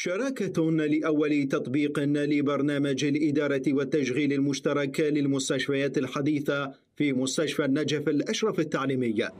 شراكة لأول تطبيق لبرنامج الإدارة والتشغيل المشترك للمستشفيات الحديثة في مستشفى النجف الأشرف التعليمي oh,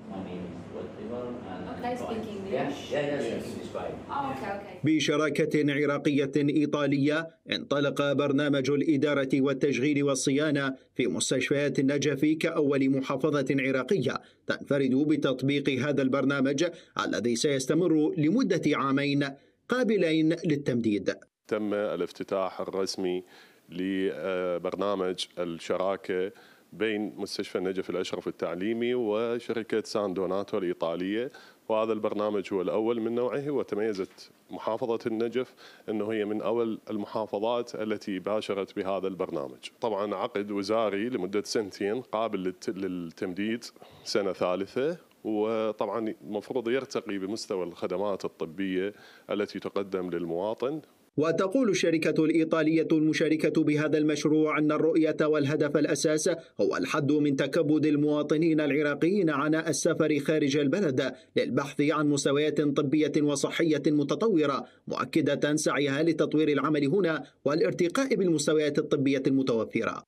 بشراكة عراقية إيطالية انطلق برنامج الإدارة والتشغيل والصيانة في مستشفيات النجف كأول محافظة عراقية تنفرد بتطبيق هذا البرنامج الذي سيستمر لمدة عامين قابلين للتمديد تم الافتتاح الرسمي لبرنامج الشراكه بين مستشفى النجف الاشرف التعليمي وشركه سان دوناتو الايطاليه وهذا البرنامج هو الاول من نوعه وتميزت محافظه النجف انه هي من اول المحافظات التي باشرت بهذا البرنامج. طبعا عقد وزاري لمده سنتين قابل للتمديد سنه ثالثه وطبعا المفروض يرتقي بمستوى الخدمات الطبية التي تقدم للمواطن وتقول الشركة الإيطالية المشاركة بهذا المشروع أن الرؤية والهدف الأساس هو الحد من تكبد المواطنين العراقيين عناء السفر خارج البلد للبحث عن مستويات طبية وصحية متطورة مؤكدة سعيها لتطوير العمل هنا والارتقاء بالمستويات الطبية المتوفرة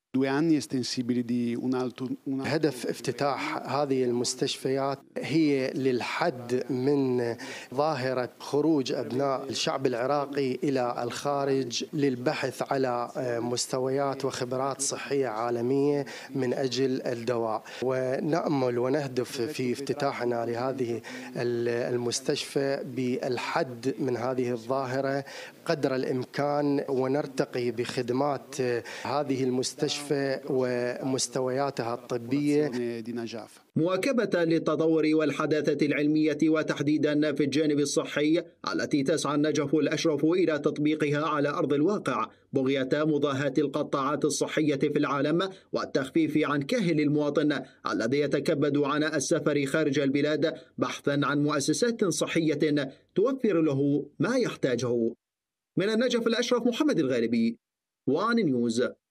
هدف افتتاح هذه المستشفيات هي للحد من ظاهرة خروج أبناء الشعب العراقي إلى الخارج للبحث على آه، مستويات وخبرات صحية عالمية من أجل الدواء ونأمل ونهدف في افتتاحنا لهذه المستشفى بالحد من هذه الظاهرة قدر الإمكان ونرتقي بخدمات آه، هذه المستشفى ومستوياتها الطبية مواكبة للتطور والحداثة العلمية وتحديدا في الجانب الصحي التي تسعى النجف الأشرف إلى تطبيق تطبيقها على أرض الواقع بغية مضاهاة القطاعات الصحية في العالم والتخفيف عن كاهل المواطن الذي يتكبد عناء السفر خارج البلاد بحثا عن مؤسسات صحية توفر له ما يحتاجه من النجف الأشرف محمد الغالبي وعن نيوز